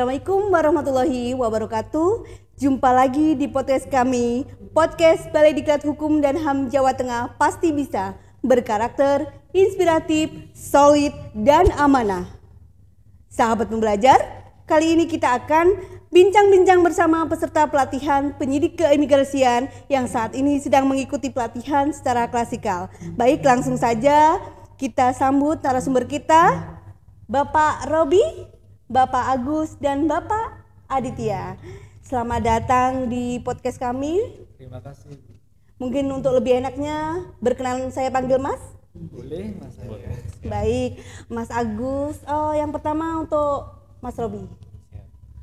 Assalamualaikum warahmatullahi wabarakatuh. Jumpa lagi di podcast kami, podcast Balai Diklat Hukum dan HAM Jawa Tengah pasti bisa berkarakter, inspiratif, solid, dan amanah. Sahabat pembelajar, kali ini kita akan bincang-bincang bersama peserta pelatihan penyidik keimigrasian yang saat ini sedang mengikuti pelatihan secara klasikal. Baik, langsung saja kita sambut narasumber kita, Bapak Robi. Bapak Agus dan Bapak Aditya. Selamat datang di podcast kami. Terima kasih. Mungkin untuk lebih enaknya berkenalan saya panggil Mas. Boleh Mas. Boleh. Baik, Mas Agus. Oh, yang pertama untuk Mas Robi.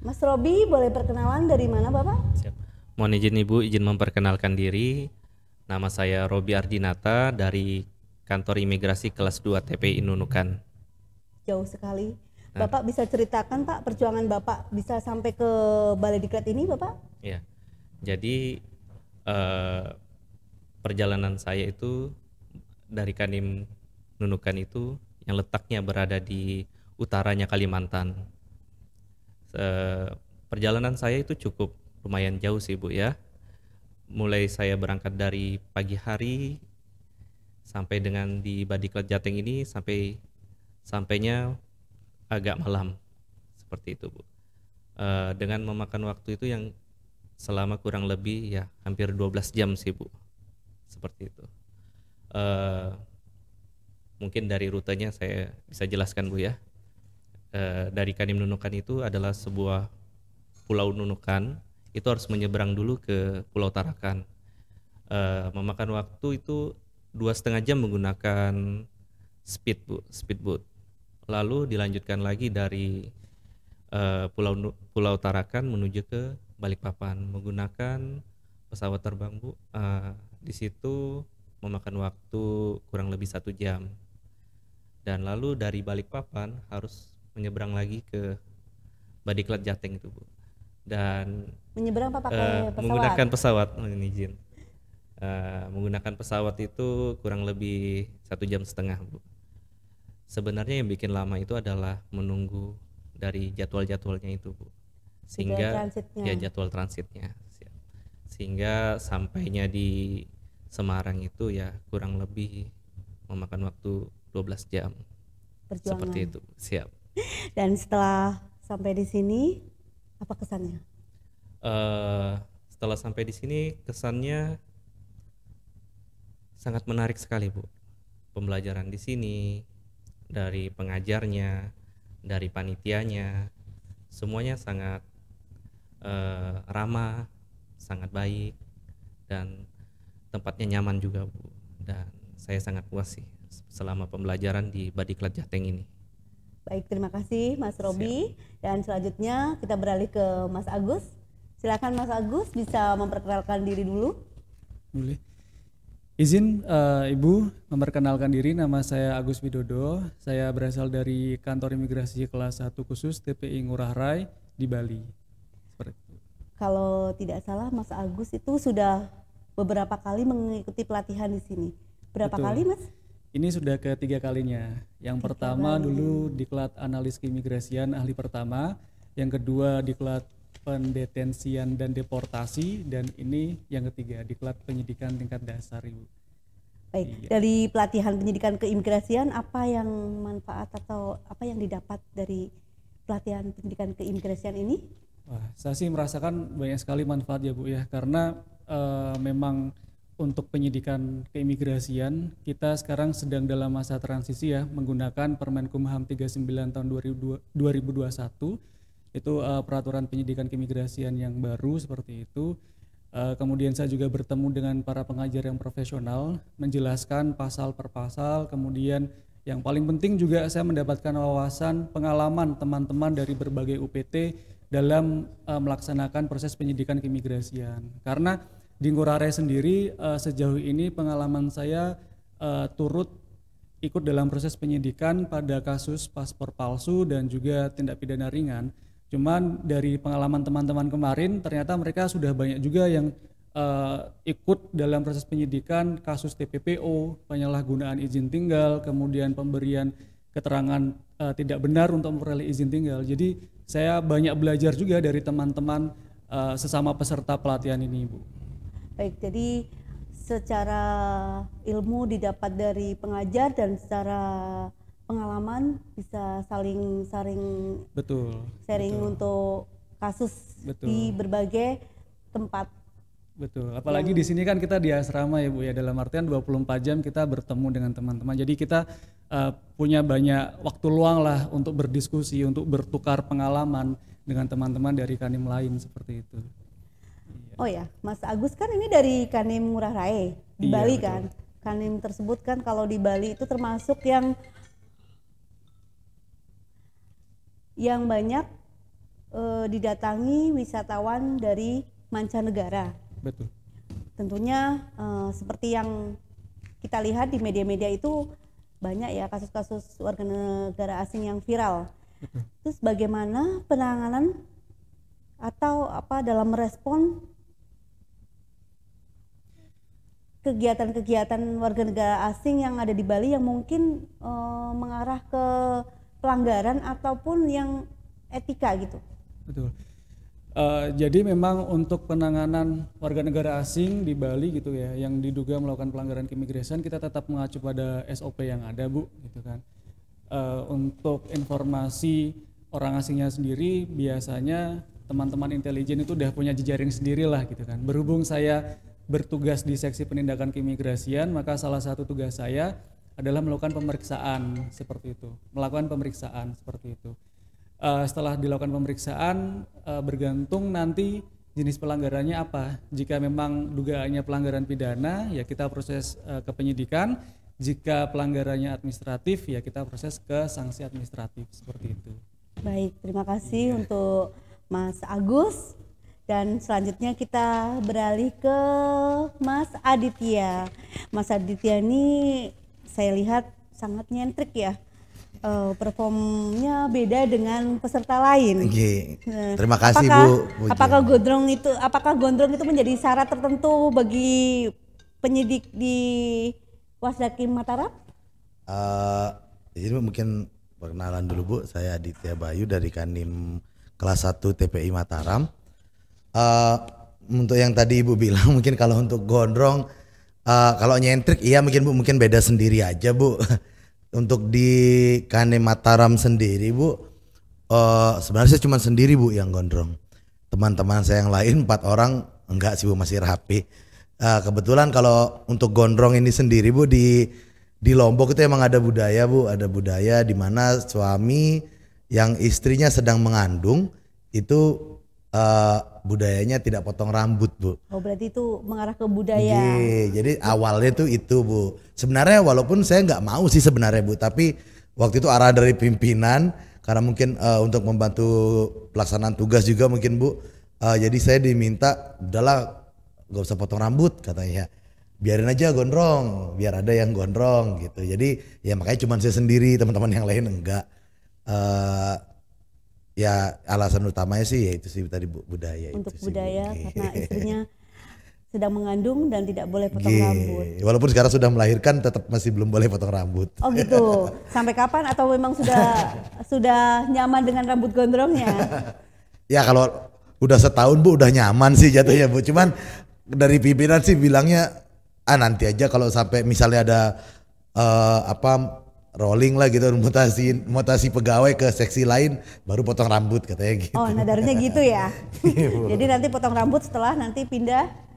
Mas Robi boleh perkenalan dari mana Bapak? Siap. Mohon izin Ibu izin memperkenalkan diri. Nama saya Robi Ardinata dari kantor imigrasi kelas 2 TPI Nunukan. Jauh sekali. Nah. Bapak bisa ceritakan Pak perjuangan Bapak bisa sampai ke Balai Diklat ini Bapak? Iya. Jadi eh, perjalanan saya itu dari Kanim Nunukan itu yang letaknya berada di utaranya Kalimantan. Eh, perjalanan saya itu cukup lumayan jauh sih Bu ya. Mulai saya berangkat dari pagi hari sampai dengan di Badiklat Jateng ini sampai sampainya agak malam seperti itu bu. e, dengan memakan waktu itu yang selama kurang lebih ya hampir 12 jam sih bu, seperti itu. e, mungkin dari rutenya saya bisa jelaskan bu ya. e, dari Kanim Nunukan itu adalah sebuah pulau Nunukan itu harus menyeberang dulu ke Pulau Tarakan. e, memakan waktu itu dua setengah jam menggunakan speed bu, speedboat lalu dilanjutkan lagi dari uh, Pulau Pulau Tarakan menuju ke Balikpapan menggunakan pesawat terbang bu. Uh, di situ memakan waktu kurang lebih satu jam dan lalu dari Balikpapan harus menyeberang lagi ke Badiklat Jateng itu bu dan menyeberang apa pakai uh, pesawat? menggunakan pesawat mohon izin uh, menggunakan pesawat itu kurang lebih satu jam setengah bu sebenarnya yang bikin lama itu adalah menunggu dari jadwal-jadwalnya itu bu sehingga jadwal ya jadwal transitnya sehingga sampainya di Semarang itu ya kurang lebih memakan waktu 12 jam Perjuangan. seperti itu siap dan setelah sampai di sini apa kesannya uh, setelah sampai di sini kesannya sangat menarik sekali bu pembelajaran di sini dari pengajarnya, dari panitianya, semuanya sangat eh, ramah, sangat baik dan tempatnya nyaman juga bu. Dan saya sangat puas sih selama pembelajaran di Badiklat Jateng ini. Baik, terima kasih Mas Robi. Dan selanjutnya kita beralih ke Mas Agus. Silakan Mas Agus bisa memperkenalkan diri dulu. Boleh. Izin uh, Ibu memperkenalkan diri, nama saya Agus Widodo. Saya berasal dari kantor imigrasi kelas 1 khusus TPI Ngurah Rai di Bali. Seperti itu. Kalau tidak salah Mas Agus itu sudah beberapa kali mengikuti pelatihan di sini. Berapa Betul. kali Mas? Ini sudah ketiga kalinya. Yang ketiga pertama kali. dulu diklat analis keimigrasian ahli pertama, yang kedua diklat pendetensian dan deportasi dan ini yang ketiga diklat penyidikan tingkat dasar ibu. Baik, iya. dari pelatihan penyidikan keimigrasian apa yang manfaat atau apa yang didapat dari pelatihan pendidikan keimigrasian ini? Wah, saya sih merasakan banyak sekali manfaat ya Bu ya karena uh, memang untuk penyidikan keimigrasian kita sekarang sedang dalam masa transisi ya menggunakan Permenkumham 39 tahun 2021 itu uh, peraturan penyidikan keimigrasian yang baru seperti itu. Uh, kemudian saya juga bertemu dengan para pengajar yang profesional, menjelaskan pasal per pasal, kemudian yang paling penting juga saya mendapatkan wawasan pengalaman teman-teman dari berbagai UPT dalam uh, melaksanakan proses penyidikan keimigrasian. Karena di Ngurare sendiri uh, sejauh ini pengalaman saya uh, turut ikut dalam proses penyidikan pada kasus paspor palsu dan juga tindak pidana ringan Cuman dari pengalaman teman-teman kemarin ternyata mereka sudah banyak juga yang uh, ikut dalam proses penyidikan kasus TPPO, penyalahgunaan izin tinggal, kemudian pemberian keterangan uh, tidak benar untuk memperoleh izin tinggal. Jadi saya banyak belajar juga dari teman-teman uh, sesama peserta pelatihan ini, ibu Baik, jadi secara ilmu didapat dari pengajar dan secara pengalaman bisa saling saling betul sharing betul. untuk kasus betul. di berbagai tempat betul apalagi yang... di sini kan kita di asrama ya Bu ya dalam artian 24 jam kita bertemu dengan teman-teman jadi kita uh, punya banyak waktu luang lah untuk berdiskusi untuk bertukar pengalaman dengan teman-teman dari kanim lain seperti itu iya. Oh ya, Mas Agus kan ini dari Kanim murah Rai di iya, Bali betul. kan. Kanim tersebut kan kalau di Bali itu termasuk yang yang banyak e, didatangi wisatawan dari mancanegara. Betul. Tentunya e, seperti yang kita lihat di media-media itu banyak ya kasus-kasus warga negara asing yang viral. Betul. Terus bagaimana penanganan atau apa dalam merespon kegiatan-kegiatan warga negara asing yang ada di Bali yang mungkin e, mengarah ke pelanggaran ataupun yang etika gitu. Betul. Uh, jadi memang untuk penanganan warga negara asing di Bali gitu ya, yang diduga melakukan pelanggaran keimigrasian kita tetap mengacu pada SOP yang ada bu, gitu kan. Uh, untuk informasi orang asingnya sendiri biasanya teman-teman intelijen itu udah punya jejaring sendiri lah gitu kan. Berhubung saya bertugas di seksi penindakan keimigrasian, maka salah satu tugas saya adalah melakukan pemeriksaan seperti itu, melakukan pemeriksaan seperti itu. Uh, setelah dilakukan pemeriksaan uh, bergantung nanti jenis pelanggarannya apa. Jika memang dugaannya pelanggaran pidana, ya kita proses uh, ke penyidikan. Jika pelanggarannya administratif, ya kita proses ke sanksi administratif seperti itu. Baik, terima kasih iya. untuk Mas Agus dan selanjutnya kita beralih ke Mas Aditya. Mas Aditya ini saya lihat sangat nyentrik ya uh, performnya beda dengan peserta lain. Okay. Nah, Terima kasih apakah, Bu. Apakah gondrong itu apakah gondrong itu menjadi syarat tertentu bagi penyidik di Wasdaki Mataram? Uh, jadi mungkin perkenalan dulu Bu, saya Aditya Bayu dari Kanim kelas 1 TPI Mataram. Uh, untuk yang tadi Ibu bilang mungkin kalau untuk gondrong uh, kalau nyentrik iya mungkin Bu mungkin beda sendiri aja Bu. Untuk di Kane Mataram sendiri Bu uh, sebenarnya saya cuma sendiri Bu yang gondrong. Teman-teman saya yang lain empat orang enggak sih Bu masih rapi. Uh, kebetulan kalau untuk gondrong ini sendiri Bu di di Lombok itu emang ada budaya Bu, ada budaya di mana suami yang istrinya sedang mengandung itu uh, budayanya tidak potong rambut bu. Oh berarti itu mengarah ke budaya. Iya, jadi awalnya tuh itu bu. Sebenarnya walaupun saya nggak mau sih sebenarnya bu, tapi waktu itu arah dari pimpinan karena mungkin uh, untuk membantu pelaksanaan tugas juga mungkin bu. Uh, jadi saya diminta adalah nggak usah potong rambut katanya ya. biarin aja gondrong biar ada yang gondrong gitu jadi ya makanya cuma saya sendiri teman-teman yang lain enggak uh, ya alasan utamanya sih ya itu sih tadi budaya untuk itu budaya sih. karena istrinya sedang mengandung dan tidak boleh potong rambut. Walaupun sekarang sudah melahirkan tetap masih belum boleh potong rambut. Oh gitu. Sampai kapan atau memang sudah sudah nyaman dengan rambut gondrongnya? ya kalau udah setahun Bu udah nyaman sih jatuhnya Bu. Cuman dari pimpinan sih bilangnya ah nanti aja kalau sampai misalnya ada uh, apa rolling lah gitu mutasi mutasi pegawai ke seksi lain baru potong rambut katanya gitu. Oh, nadarnya gitu ya. Iya, Jadi nanti potong rambut setelah nanti pindah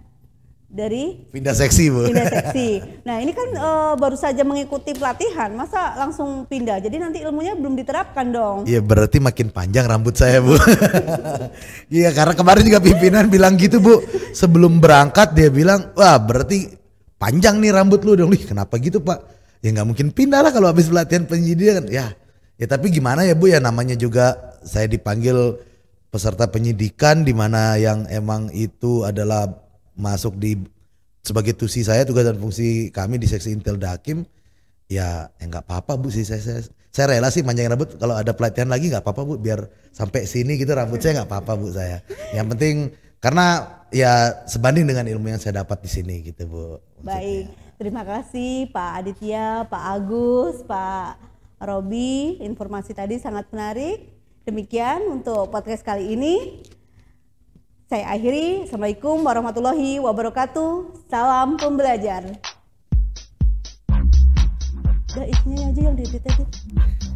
dari pindah seksi, Bu. Pindah seksi. Nah, ini kan e, baru saja mengikuti pelatihan, masa langsung pindah. Jadi nanti ilmunya belum diterapkan dong. Iya, berarti makin panjang rambut saya, Bu. Iya, karena kemarin juga pimpinan bilang gitu, Bu. Sebelum berangkat dia bilang, "Wah, berarti panjang nih rambut lu dong." Lih, kenapa gitu, Pak? ya nggak mungkin pindah lah kalau habis pelatihan penyidikan ya ya tapi gimana ya bu ya namanya juga saya dipanggil peserta penyidikan di mana yang emang itu adalah masuk di sebagai tusi saya tugas dan fungsi kami di seksi intel dakim ya, ya nggak ya apa-apa bu sih saya, saya saya rela sih manjang rambut kalau ada pelatihan lagi nggak apa-apa bu biar sampai sini gitu rambut saya nggak apa-apa bu saya yang penting karena ya sebanding dengan ilmu yang saya dapat di sini gitu bu maksudnya. baik Terima kasih Pak Aditya, Pak Agus, Pak Robi. Informasi tadi sangat menarik. Demikian untuk podcast kali ini. Saya akhiri. Assalamualaikum warahmatullahi wabarakatuh. Salam pembelajar. Gak isinya aja yang di edit